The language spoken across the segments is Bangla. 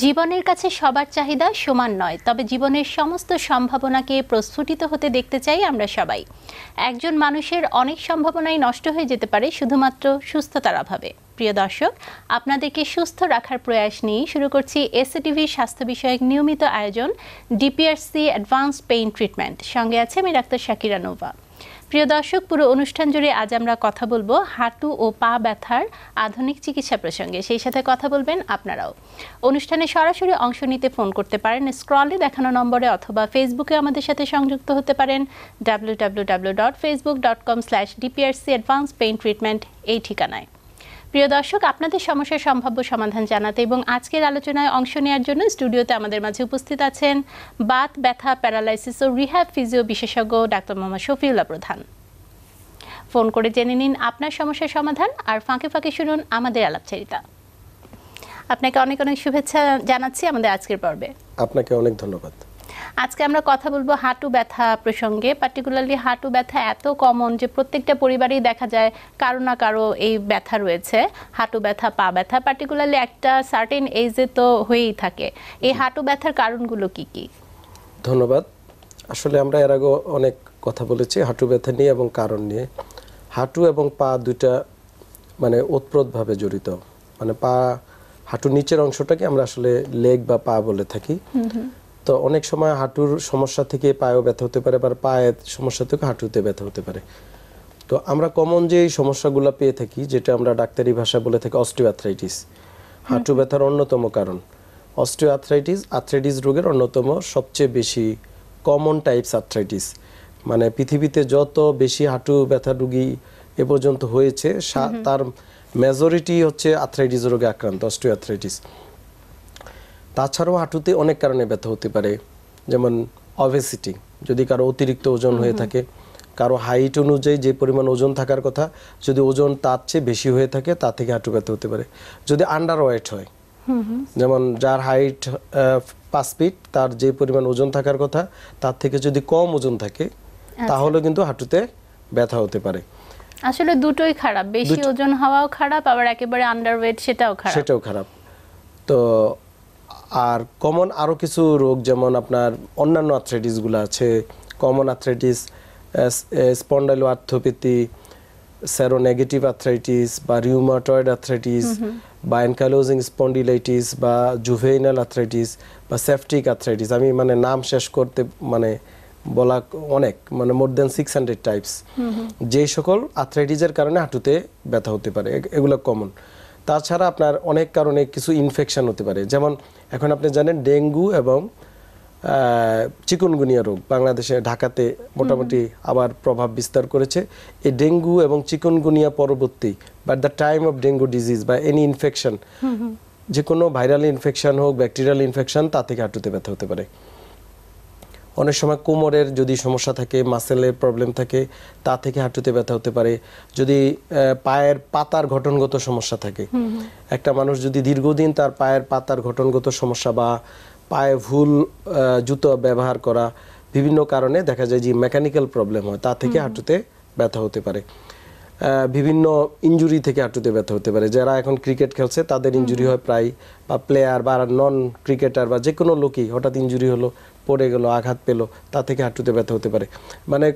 জীবনের কাছে সবার চাহিদা সমান নয় তবে জীবনের সমস্ত সম্ভাবনাকে প্রস্ফুটিত হতে দেখতে চাই আমরা সবাই একজন মানুষের অনেক সম্ভাবনাই নষ্ট হয়ে যেতে পারে শুধুমাত্র সুস্থতার অভাবে প্রিয় দর্শক আপনাদেরকে সুস্থ রাখার প্রয়াস নিয়ে শুরু করছি এসএটিভির স্বাস্থ্য বিষয়ক নিয়মিত আয়োজন ডিপিআরসি অ্যাডভান্স পেইন ট্রিটমেন্ট সঙ্গে আছে আমি ডাক্তার শাকিরা নোভা প্রিয় দর্শক পুরো অনুষ্ঠান জুড়ে আজ আমরা কথা বলবো হাঁটু ও পা ব্যথার আধুনিক চিকিৎসা প্রসঙ্গে সেই সাথে কথা বলবেন আপনারাও অনুষ্ঠানে সরাসরি অংশ নিতে ফোন করতে পারেন স্ক্রলে দেখানো নম্বরে অথবা ফেসবুকে আমাদের সাথে সংযুক্ত হতে পারেন W W W dot Facebook dot com slash DPRC advance pain treatment এই ঠিকানায় প্রিয় দর্শক আপনাদের সমস্যার সম্ভাব্য সমাধান জানাতে এবং আজকের আলোচনায় অংশ নেওয়ার জন্য স্টুডিওতে আমাদের মাঝে উপস্থিত আছেন বাত ব্যথা প্যারালাইসিস ও রিহ্যাব ফিজিও বিশেষজ্ঞ ডাক্তার মোহাম্মদ শফিউল্লাহ প্রধান ফোন করে জেনে নিন আপনার সমস্যার সমাধান আর ফাঁকে ফাঁকে শুনুন আমাদের আলাপচারিতা আপনাকে অনেক অনেক শুভেচ্ছা জানাচ্ছি আমাদের আজকের পর্বে আপনাকে অনেক ধন্যবাদ আজকে আমরা কথা বলবো হাঁটু ব্যথা প্রসঙ্গে পার্টিকুলারলি হাঁটু ব্যথা এত কমন যে প্রত্যেকটা পরিবারেই দেখা যায় কারো না কারো এই ব্যথা রয়েছে হাঁটু ব্যথা পা ব্যথা পার্টিকুলারলি একটা সার্টেন এজে তো হয়েই থাকে এই হাঁটু ব্যথার কারণগুলো কি কি ধন্যবাদ আসলে আমরা এর আগে অনেক কথা বলেছি হাঁটু ব্যথা নিয়ে এবং কারণ নিয়ে হাঁটু এবং পা দুটা মানে ওতপ্রোতভাবে জড়িত মানে পা হাঁটুর নিচের অংশটাকে আমরা আসলে লেগ বা পা বলে থাকি তো অনেক সময় হাঁটুর সমস্যা থেকে পায়েও ব্যথা হতে পারে বা পায়ের সমস্যা থেকে হাঁটুতে ব্যথা হতে পারে তো আমরা কমন যে সমস্যাগুলো পেয়ে থাকি যেটা আমরা ডাক্তারি ভাষা বলে থাকি অস্টিওআথ্রাইটিস হাঁটু ব্যথার অন্যতম কারণ অস্টিওআথ্রাইটিস আর্থ্রাইটিস রোগের অন্যতম সবচেয়ে বেশি কমন টাইপস আর্থ্রাইটিস মানে পৃথিবীতে যত বেশি হাঁটু ব্যথা রুগী এ পর্যন্ত হয়েছে তার মেজরিটি হচ্ছে আর্থ্রাইটিস রোগে আক্রান্ত অস্টিওআথ্রাইটিস তাছাড়াও হাঁটুতে অনেক কারণে ব্যথা হতে পারে যেমন অবেসিটি যদি কারো অতিরিক্ত ওজন হয়ে থাকে কারো হাইট অনুযায়ী যে পরিমাণ ওজন থাকার কথা যদি ওজন তার চেয়ে বেশি হয়ে থাকে তা থেকে হাঁটু ব্যথা হতে পারে যদি আন্ডার ওয়েট হয় যেমন যার হাইট পাঁচ ফিট তার যে পরিমাণ ওজন থাকার কথা তার থেকে যদি কম ওজন থাকে আচ্ছা। তাহলে কিন্তু হাঁটুতে ব্যথা হতে পারে আসলে দুটোই খারাপ বেশি ওজন হওয়াও খারাপ আবার একেবারে আন্ডারওয়েট সেটাও খারাপ সেটাও খারাপ তো আর কমন আরও কিছু রোগ যেমন আপনার অন্যান্য আর্থ্রাইটিসগুলো আছে common spondyl spondylo sero negative arthritis বা রিউমাটয়েড আর্থ্রাইটিস বা অ্যানকালোজিং স্পন্ডিলাইটিস বা জুভেইনাল আর্থ্রাইটিস বা সেফটিক অ্যাথ্রাইটিস আমি মানে নাম শেষ করতে মানে বলা অনেক মানে more than six hundred types যেই সকল আর্থ্রাইটিসের কারণে হাঁটুতে ব্যথা হতে পারে এগুলো কমন তাছাড়া আপনার অনেক কারণে কিছু ইনফেকশন হতে পারে যেমন এখন আপনি জানেন ডেঙ্গু এবং চিকুনগুনিয়া রোগ বাংলাদেশে ঢাকাতে মোটামুটি আবার প্রভাব বিস্তার করেছে এই ডেঙ্গু এবং চিকুনগুনিয়া পরবর্তী but the time of dengue disease বা এনি ইনফেকশন যে কোনো ভাইরাল ইনফেকশন হোক ব্যাকটেরিয়াল ইনফেকশন তা থেকে হাঁটুতে ব্যথা হতে পারে অনেক সময় কোমরের যদি সমস্যা থাকে মাসেলের প্রবলেম থাকে তা থেকে হাঁটুতে ব্যথা হতে পারে যদি পায়ের পাতার গঠনগত সমস্যা থাকে একটা মানুষ যদি দীর্ঘদিন তার পায়ের পাতার গঠনগত সমস্যা বা পায়ে ভুল জুতো ব্যবহার করা বিভিন্ন কারণে দেখা যায় যে মেকানিক্যাল প্রবলেম হয় তা থেকে হাঁটুতে ব্যথা হতে পারে বিভিন্ন ইঞ্জুরি থেকে হাঁটুতে ব্যথা হতে পারে যারা এখন ক্রিকেট খেলছে তাদের ইঞ্জুরি হয় প্রায় বা প্লেয়ার বা নন ক্রিকেটার বা যে কোনো লোকই হঠাৎ ইঞ্জুরি হলো পড়ে গেল আঘাত পেল তা থেকে হাঁটুতে ব্যথা হতে পারে মানে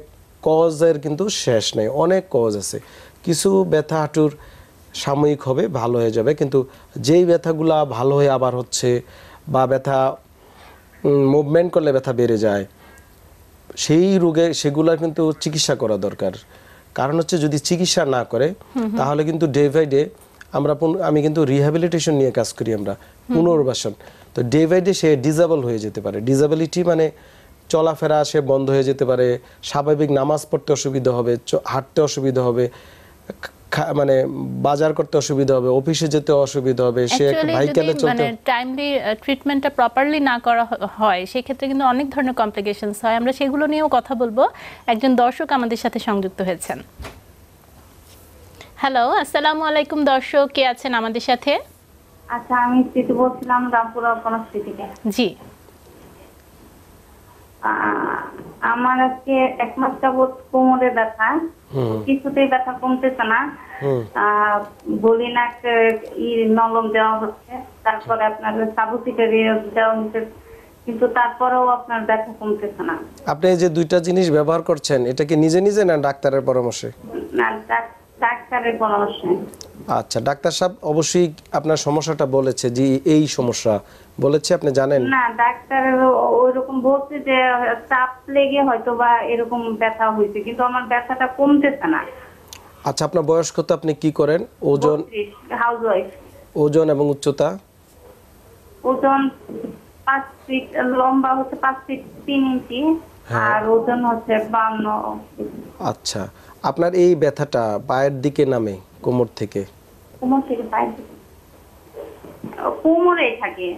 কজের কিন্তু শেষ নেই অনেক কজ আছে কিছু ব্যথা হাঁটুর সাময়িক হবে ভালো হয়ে যাবে কিন্তু যেই ব্যথাগুলা ভালো হয়ে আবার হচ্ছে বা ব্যথা মুভমেন্ট করলে ব্যথা বেড়ে যায় সেই রোগে সেগুলা কিন্তু চিকিৎসা করা দরকার কারণ হচ্ছে যদি চিকিৎসা না করে তাহলে কিন্তু ডে বাই ডে আমরা আমি কিন্তু রিহ্যাবিলিটেশন নিয়ে কাজ করি আমরা পুনর্বাসন তো ডে বাই ডে সে ডিজেবল হয়ে যেতে পারে ডিজেবিলিটি মানে চলাফেরা সে বন্ধ হয়ে যেতে পারে স্বাভাবিক নামাজ পড়তে অসুবিধা হবে হাঁটতে অসুবিধা হবে মানে বাজার করতে অসুবিধা হবে অফিসে যেতে অসুবিধা হবে সে ভাইকালে চলতে মানে টাইমলি ট্রিটমেন্টটা প্রপারলি না করা হয় সেই ক্ষেত্রে কিন্তু অনেক ধরনের কমপ্লিকেশনস হয় আমরা সেগুলো নিয়েও কথা বলবো একজন দর্শক আমাদের সাথে সংযুক্ত হয়েছেন হ্যালো আসসালামু আলাইকুম দর্শক কে আছেন আমাদের সাথে আচ্ছা আমি স্মৃতি বলছিলাম স্মৃতিকে জি আমার আজকে এক মাস যাবৎ কোমরে ব্যথা কিছুতেই ব্যথা কমতেছে না বলি না নলম দেওয়া হচ্ছে তারপরে আপনার সাবুসিটারি দেওয়া হচ্ছে কিন্তু তারপরেও আপনার ব্যথা কমতেছে না আপনি যে দুইটা জিনিস ব্যবহার করছেন এটা কি নিজে নিজে না ডাক্তারের পরামর্শে না ডাক্তার আচ্ছা ডাক্তার সাহেব অবশ্যই আপনার সমস্যাটা বলেছে যে এই সমস্যা বলেছে আপনি জানেন না ডাক্তার ওইরকম বলছে যে চাপ লেগে হয়তো বা এরকম ব্যথা হয়েছে কিন্তু আমার ব্যথাটা কমতেছে না আচ্ছা আপনার বয়স কত আপনি কি করেন ওজন ওজন এবং উচ্চতা ওজন 5 ফিট লম্বা হচ্ছে 5 ফিট 3 ইঞ্চি হ্যাঁ। আচ্ছা আপনার এই ব্যথাটা পায়ের দিকে নামে কোমর থেকে কোমরে থাকে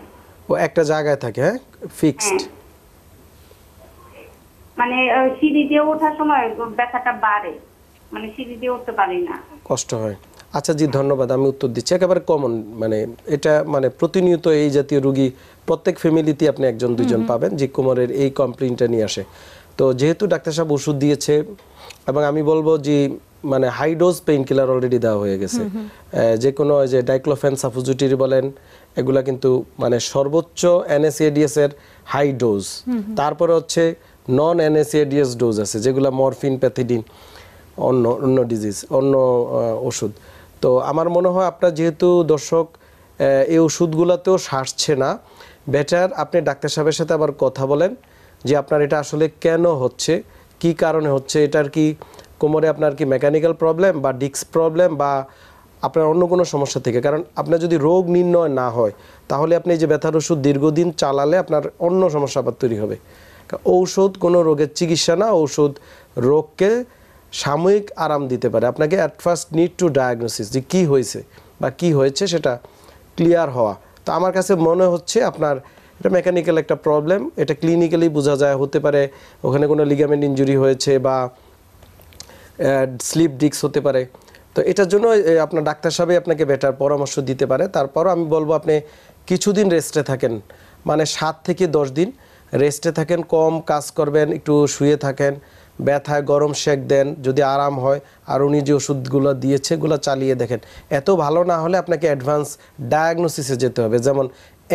ও একটা জায়গায় থাকে হ্যাঁ ফিক্সড হ্যাঁ। মানে সিঁড়ি দিয়ে ওঠার সময় ব্যথাটা বাড়ে মানে সিঁড়ি দিয়ে উঠতে পারি না কষ্ট হয় আচ্ছা জি ধন্যবাদ আমি উত্তর দিচ্ছি একেবারে কমন মানে এটা মানে প্রতিনিয়ত এই জাতীয় রুগী প্রত্যেক ফ্যামিলিতে আপনি একজন দুজন পাবেন যে কোমরের এই কমপ্লেনটা নিয়ে আসে তো যেহেতু ডাক্তার সাহেব ওষুধ দিয়েছে এবং আমি বলবো যে মানে high dose pain killer already দেওয়া হয়ে গেছে যে কোনো যে ডাইক্লোফেন সাফুজুটির বলেন এগুলা কিন্তু মানে সর্বোচ্চ এনএসএডিএস এর হাই ডোজ তারপরে হচ্ছে নন এনএসএডিএস ডোজ আছে যেগুলো মরফিন প্যাথিডিন অন্য অন্য ডিজিজ অন্য ওষুধ তো আমার মনে হয় আপনার যেহেতু দর্শক এই ওষুধগুলোতেও সারছে না বেটার আপনি ডাক্তার সাহেবের সাথে আবার কথা বলেন যে আপনার এটা আসলে কেন হচ্ছে কি কারণে হচ্ছে এটার কি কোমরে আপনার কি মেকানিক্যাল প্রবলেম বা ডিস্ক প্রবলেম বা আপনার অন্য কোনো সমস্যা থেকে কারণ আপনার যদি রোগ নির্ণয় না হয় তাহলে আপনি যে ব্যথার ওষুধ দীর্ঘদিন চালালে আপনার অন্য সমস্যা আবার তৈরি হবে ঔষধ কোনো রোগের চিকিৎসা না ঔষধ রোগকে সাময়িক আরাম দিতে পারে আপনাকে at first need to diagnosis যে কী হয়েছে বা কি হয়েছে সেটা ক্লিয়ার হওয়া তো আমার কাছে মনে হচ্ছে আপনার এটা মেকানিক্যাল একটা প্রবলেম এটা ক্লিনিক্যালি বোঝা যায় হতে পারে ওখানে কোনো লিগামেন্ট ইঞ্জুরি হয়েছে বা স্লিপ ডিক্স হতে পারে তো এটার জন্য আপনার ডাক্তার সাহেব আপনাকে বেটার পরামর্শ দিতে পারে তারপরও আমি বলবো আপনি কিছুদিন রেস্টে থাকেন মানে সাত থেকে দশ দিন রেস্টে থাকেন কম কাজ করবেন একটু শুয়ে থাকেন ব্যথায় গরম শেক দেন যদি আরাম হয় আর উনি যে ওষুধগুলো দিয়েছে এগুলো চালিয়ে দেখেন এত ভালো না হলে আপনাকে অ্যাডভান্স ডায়াগনোসিসে যেতে হবে যেমন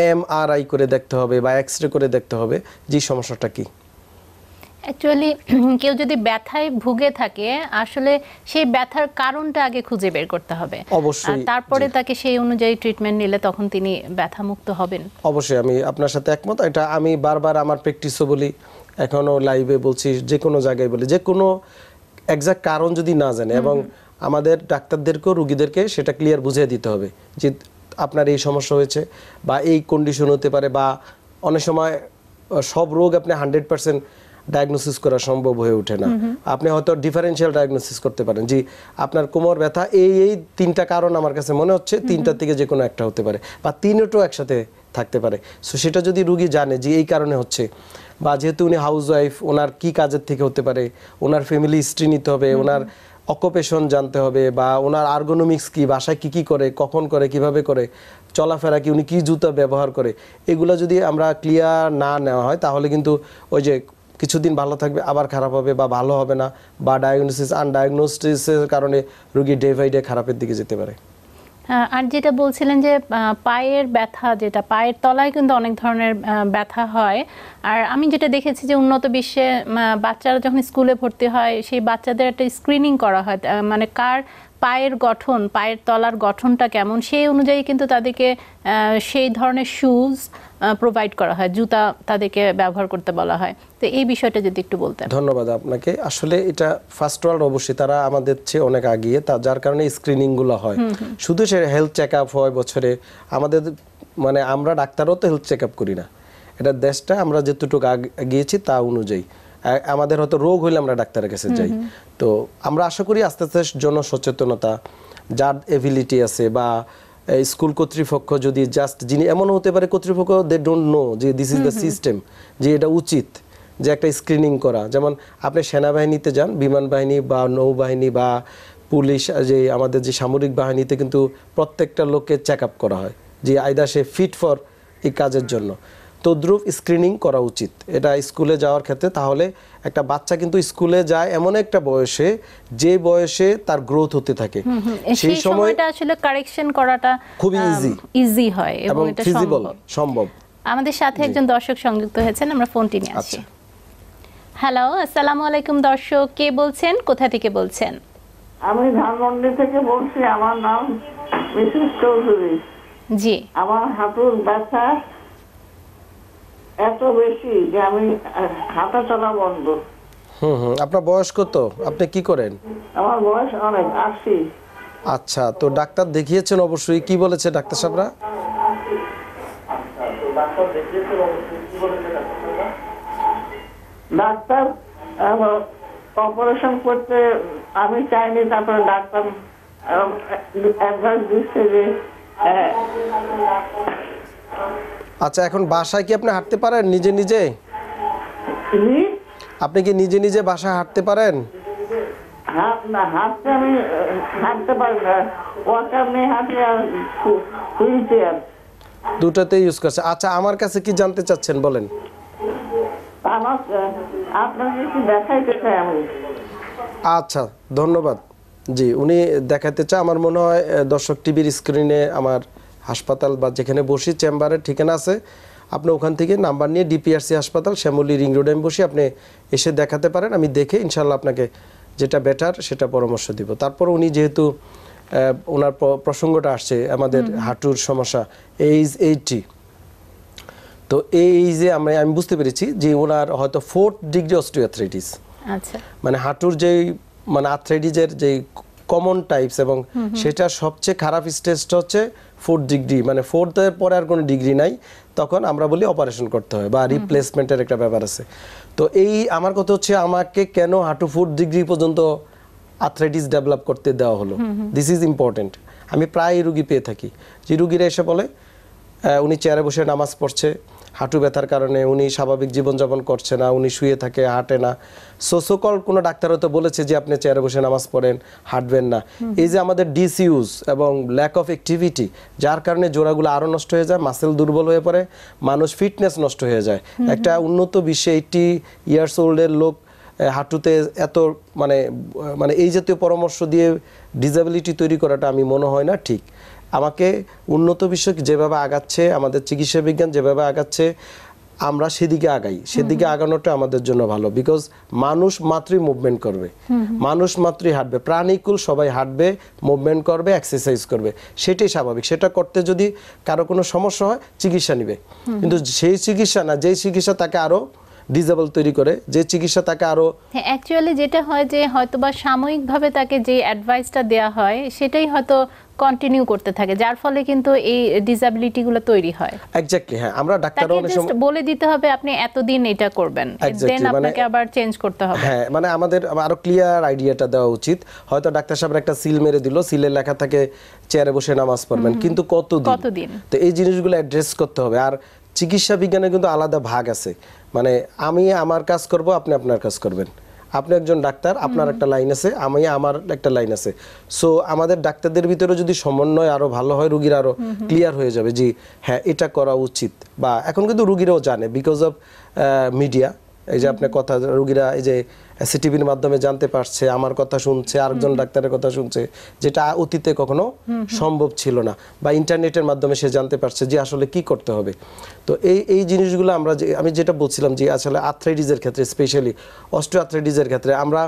এমআরআই করে দেখতে হবে বা এক্স রে করে দেখতে হবে যে সমস্যাটা কি অ্যাকচুয়ালি কেউ যদি ব্যথায় ভুগে থাকে আসলে সেই ব্যথার কারণটা আগে খুঁজে বের করতে হবে অবশ্যই তারপরে তাকে সেই অনুযায়ী ট্রিটমেন্ট নিলে তখন তিনি ব্যথামুক্ত হবেন অবশ্যই আমি আপনার সাথে একমত এটা আমি বারবার আমার প্র্যাকটিসও বলি এখনো লাইভে বলছি যে কোনো জায়গায় বলে যে কোনো একজাক্ট কারণ যদি না জানে এবং আমাদের ডাক্তারদেরকেও রুগীদেরকে সেটা ক্লিয়ার বুঝিয়ে দিতে হবে যে আপনার এই সমস্যা হয়েছে বা এই কন্ডিশন হতে পারে বা অনেক সময় সব রোগ আপনি হান্ড্রেড পার্সেন্ট ডায়াগনোসিস করা সম্ভব হয়ে ওঠে না আপনি হয়তো ডিফারেন্সিয়াল ডায়াগনোসিস করতে পারেন যে আপনার কোমর ব্যথা এই এই তিনটা কারণ আমার কাছে মনে হচ্ছে তিনটার থেকে যে কোনো একটা হতে পারে বা তিনটাও একসাথে থাকতে পারে সো সেটা যদি রুগী জানে যে এই কারণে হচ্ছে বা যেহেতু উনি হাউস ওয়াইফ ওনার কি কাজের থেকে হতে পারে ওনার ফ্যামিলি হিস্ট্রি নিতে হবে ওনার অকুপেশন জানতে হবে বা ওনার আর্গোনমিক্স কি বাসায় কি কি করে কখন করে কিভাবে করে চলাফেরা কি উনি কি জুতা ব্যবহার করে এগুলো যদি আমরা ক্লিয়ার না নেওয়া হয় তাহলে কিন্তু ওই যে কিছুদিন ভালো থাকবে আবার খারাপ হবে বা ভালো হবে না বা ডায়াগনোসিস আনডায়াগনোসিসের কারণে রুগী ডে বাই ডে খারাপের দিকে যেতে পারে আর যেটা বলছিলেন যে পায়ের ব্যথা যেটা পায়ের তলায় কিন্তু অনেক ধরনের ব্যথা হয় আর আমি যেটা দেখেছি যে উন্নত বিশ্বে বাচ্চারা যখন স্কুলে ভর্তি হয় সেই বাচ্চাদের একটা স্ক্রিনিং করা হয় মানে কার পায়ের গঠন পায়ের তলার গঠনটা কেমন সেই অনুযায়ী কিন্তু তাদেরকে সেই ধরনের শুজ প্রোভাইড করা হয় জুতা তাদেরকে ব্যবহার করতে বলা হয় তো এই বিষয়টা যদি একটু বলতেন ধন্যবাদ আপনাকে আসলে এটা ফার্স্ট ওয়ার্ল্ড অবশ্যই তারা আমাদের চেয়ে অনেক আগিয়ে তা যার কারণে স্ক্রিনিংগুলো হয় শুধু সে হেলথ চেক আপ হয় বছরে আমাদের মানে আমরা ডাক্তারও তো হেলথ চেক আপ করি না এটা দেশটা আমরা যেতটুকু গিয়েছি তা অনুযায়ী আমাদের হয়তো রোগ হইলে আমরা ডাক্তারের কাছে যাই তো আমরা আশা করি আস্তে আস্তে জনসচেতনতা যার এবিলিটি আছে বা স্কুল কর্তৃপক্ষ যদি জাস্ট যিনি এমন হতে পারে কর্তৃপক্ষ দে ডোন্ট নো যে দিস ইজ দ্য সিস্টেম যে এটা উচিত যে একটা স্ক্রিনিং করা যেমন আপনি সেনাবাহিনীতে যান বিমান বাহিনী বা নৌবাহিনী বা পুলিশ যে আমাদের যে সামরিক বাহিনীতে কিন্তু প্রত্যেকটা লোককে চেক আপ করা হয় যে আয়দা সে ফিট ফর এই কাজের জন্য তদ্রুপ স্ক্রিনিং করা উচিত এটা স্কুলে যাওয়ার ক্ষেত্রে তাহলে একটা বাচ্চা কিন্তু স্কুলে যায় এমন একটা বয়সে যে বয়সে তার গ্রোথ হতে থাকে সেই সময়টা আসলে কারেকশন করাটা খুব ইজি ইজি হয় এবং এটা সম্ভব আমাদের সাথে একজন দর্শক সংযুক্ত হয়েছেন আমরা ফোনটি নিয়ে আছি হ্যালো আচ্ছা। আসসালামু আলাইকুম দর্শক কে বলছেন কোথা থেকে বলছেন আমি ধানমন্ডি থেকে বলছি আমার নাম মিসেস চৌধুরী জি আমার হাঁটুর ব্যথা এত বেশি যে আমি হাঁটা চলা বন্ধ হুম হুম আপনার বয়স কত আপনি কি করেন আমার বয়স অনেক আশি আচ্ছা তো ডাক্তার দেখিয়েছেন অবশ্যই কি বলেছে ডাক্তার সাহেবরা ডাক্তার অপারেশন করতে আমি চাইনি তারপরে ডাক্তার অ্যাডভাইস দিচ্ছে যে আচ্ছা এখন বাসায় কি আপনি হাঁটতে পারেন নিজে নিজে আপনি কি নিজে নিজে বাসায় হাঁটতে পারেন দুটাতে ইউজ করছে আচ্ছা আমার কাছে কি জানতে চাচ্ছেন বলেন আচ্ছা ধন্যবাদ জি উনি দেখাতে চায় আমার মনে হয় দর্শক টিভির স্ক্রিনে আমার হাসপাতাল বা যেখানে বসি চেম্বারের ঠিকানা আছে আপনি ওখান থেকে নাম্বার নিয়ে ডিপিআরসি হাসপাতাল শ্যামলী রিং রোডে আমি বসি আপনি এসে দেখাতে পারেন আমি দেখে ইনশাল্লাহ আপনাকে যেটা বেটার সেটা পরামর্শ দিব তারপর উনি যেহেতু ওনার প্রসঙ্গটা আসছে আমাদের হাঁটুর সমস্যা এইজ এইটি তো এই যে আমি আমি বুঝতে পেরেছি যে ওনার হয়তো ফোর্থ ডিগ্রি অস্ট্রিয়াথ্রাইটিস মানে হাঁটুর যেই মানে আর্থ্রাইটিসের যেই কমন টাইপস এবং সেটা সবচেয়ে খারাপ স্টেজটা হচ্ছে ফোর্থ ডিগ্রি মানে ফোর্থের পরে আর কোনো ডিগ্রি নাই তখন আমরা বলি অপারেশন করতে হয় বা রিপ্লেসমেন্টের একটা ব্যাপার আছে তো এই আমার কথা হচ্ছে আমাকে কেন হাঁটু ফোর্থ ডিগ্রি পর্যন্ত আর্থ্রাইটিস ডেভেলপ করতে দেওয়া হলো দিস ইজ ইম্পর্টেন্ট আমি প্রায় রুগী পেয়ে থাকি যে রুগীরা এসে বলে উনি চেয়ারে বসে নামাজ পড়ছে হাঁটু ব্যথার কারণে উনি স্বাভাবিক জীবনযাপন করছে না উনি শুয়ে থাকে হাঁটে না সো সোকল কোনো ডাক্তার হয়তো বলেছে যে আপনি চেয়ারে বসে নামাজ পড়েন হাঁটবেন না এই যে আমাদের ডিসইউজ এবং ল্যাক অফ অ্যাক্টিভিটি যার কারণে জোড়াগুলো আরও নষ্ট হয়ে যায় মাসেল দুর্বল হয়ে পড়ে মানুষ ফিটনেস নষ্ট হয়ে যায় একটা উন্নত বিশ্বে এইটি ইয়ার্স ওল্ডের লোক হাঁটুতে এত মানে মানে এই জাতীয় পরামর্শ দিয়ে ডিজাবিলিটি তৈরি করাটা আমি মনে হয় না ঠিক আমাকে উন্নত বিশ্ব যেভাবে আগাচ্ছে আমাদের চিকিৎসা বিজ্ঞান যেভাবে আগাচ্ছে আমরা সেদিকে আগাই সেদিকে আগানোটা আমাদের জন্য ভালো বিকজ মানুষ মাত্রই মুভমেন্ট করবে মানুষ মাত্রই হাঁটবে প্রাণীকুল সবাই হাঁটবে মুভমেন্ট করবে এক্সারসাইজ করবে সেটাই স্বাভাবিক সেটা করতে যদি কারো কোনো সমস্যা হয় চিকিৎসা নিবে কিন্তু সেই চিকিৎসা না যেই চিকিৎসা তাকে আরও ডিজেবল তৈরি করে যে চিকিৎসা তাকে আরো হ্যাঁ অ্যাকচুয়ালি যেটা হয় যে হয়তোবা সাময়িকভাবে তাকে যে অ্যাডভাইসটা দেয়া হয় সেটাই হয়তো কন্টিনিউ করতে থাকে যার ফলে কিন্তু এই ডিসএবিলিটি গুলো তৈরি হয় এক্স্যাক্টলি হ্যাঁ আমরা ডাক্তার অনেক সময় বলে দিতে হবে আপনি এতদিন এটা করবেন দেন মানে আপনাকে আবার চেঞ্জ করতে হবে হ্যাঁ মানে আমাদের আরো ক্লিয়ার আইডিয়াটা দেওয়া উচিত হয়তো ডাক্তার সাহেব একটা সিল মেরে দিল সিলে লেখা থাকে চেয়ারে বসে নামাজ পড়বেন কিন্তু কতদিন কতদিন তো এই জিনিসগুলো অ্যাড্রেস করতে হবে আর চিকিৎসা বিজ্ঞানের কিন্তু আলাদা ভাগ আছে মানে আমি আমার কাজ করব আপনি আপনার কাজ করবেন আপনি একজন ডাক্তার আপনার একটা লাইন আছে আমি আমার একটা লাইন আছে সো আমাদের ডাক্তারদের ভিতরে যদি সমন্বয় আরও ভালো হয় রুগীর আরও ক্লিয়ার হয়ে যাবে যে হ্যাঁ এটা করা উচিত বা এখন কিন্তু রুগীরাও জানে বিকজ অফ মিডিয়া এই যে আপনার কথা রুগীরা এই যে সিটিভির মাধ্যমে জানতে পারছে আমার কথা শুনছে আরেকজন ডাক্তারের কথা শুনছে যেটা অতীতে কখনো সম্ভব ছিল না বা ইন্টারনেটের মাধ্যমে সে জানতে পারছে যে আসলে কি করতে হবে তো এই এই জিনিসগুলো আমরা যে আমি যেটা বলছিলাম যে আসলে আর্থ্রাইটিসের ক্ষেত্রে স্পেশালি অস্ট্রো আর্থ্রাইটিসের ক্ষেত্রে আমরা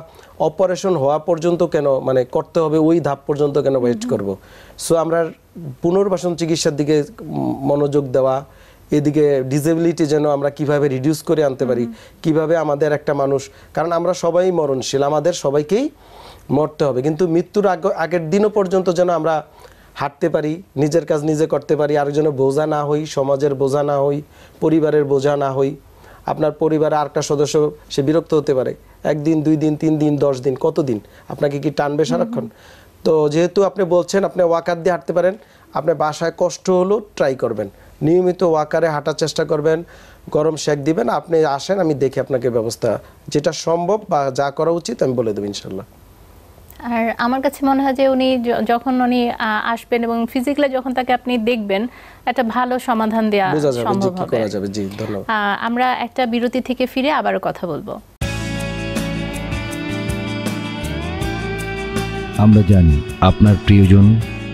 অপারেশন হওয়া পর্যন্ত কেন মানে করতে হবে ওই ধাপ পর্যন্ত কেন ওয়েট করব সো আমরা পুনর্বাসন চিকিৎসার দিকে মনোযোগ দেওয়া এদিকে ডিজেবিলিটি যেন আমরা কিভাবে রিডিউস করে আনতে পারি কিভাবে আমাদের একটা মানুষ কারণ আমরা সবাই মরণশীল আমাদের সবাইকেই মরতে হবে কিন্তু মৃত্যুর আগ আগের দিনও পর্যন্ত যেন আমরা হাঁটতে পারি নিজের কাজ নিজে করতে পারি আর যেন বোঝা না হই সমাজের বোঝা না হই পরিবারের বোঝা না হই আপনার পরিবারে আরেকটা সদস্য সে বিরক্ত হতে পারে একদিন দুই দিন তিন দিন দশ দিন কত দিন আপনাকে কি টানবে সারাক্ষণ তো যেহেতু আপনি বলছেন আপনি ওয়াকার দিয়ে হাঁটতে পারেন আপনার বাসায় কষ্ট হলো ট্রাই করবেন নিয়মিত ওয়াকারে হাঁটার চেষ্টা করবেন গরম শেক দিবেন আপনি আসেন আমি দেখি আপনাকে ব্যবস্থা যেটা সম্ভব বা যা করা উচিত আমি বলে দেবো ইনশাল্লাহ আর আমার কাছে মনে হয় যে উনি যখন উনি আসবেন এবং ফিজিক্যালি যখন তাকে আপনি দেখবেন একটা ভালো সমাধান দেওয়া সম্ভব হবে আমরা একটা বিরতি থেকে ফিরে আবারও কথা বলবো আমরা জানি আপনার প্রিয়জন